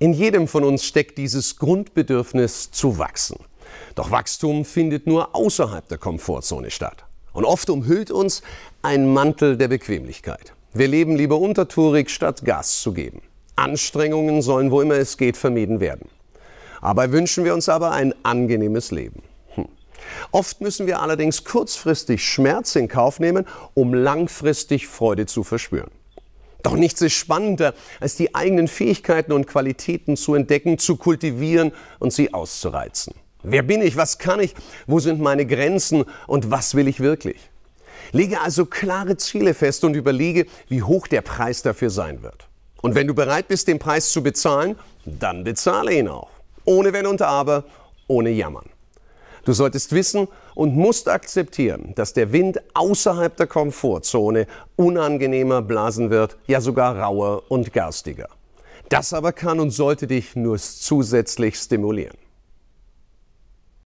In jedem von uns steckt dieses Grundbedürfnis zu wachsen. Doch Wachstum findet nur außerhalb der Komfortzone statt. Und oft umhüllt uns ein Mantel der Bequemlichkeit. Wir leben lieber untertourig, statt Gas zu geben. Anstrengungen sollen, wo immer es geht, vermieden werden. Dabei wünschen wir uns aber ein angenehmes Leben. Hm. Oft müssen wir allerdings kurzfristig Schmerz in Kauf nehmen, um langfristig Freude zu verspüren. Doch nichts ist spannender, als die eigenen Fähigkeiten und Qualitäten zu entdecken, zu kultivieren und sie auszureizen. Wer bin ich? Was kann ich? Wo sind meine Grenzen? Und was will ich wirklich? Lege also klare Ziele fest und überlege, wie hoch der Preis dafür sein wird. Und wenn du bereit bist, den Preis zu bezahlen, dann bezahle ihn auch. Ohne Wenn und Aber, ohne Jammern. Du solltest wissen und musst akzeptieren, dass der Wind außerhalb der Komfortzone unangenehmer blasen wird, ja sogar rauer und garstiger. Das aber kann und sollte dich nur zusätzlich stimulieren.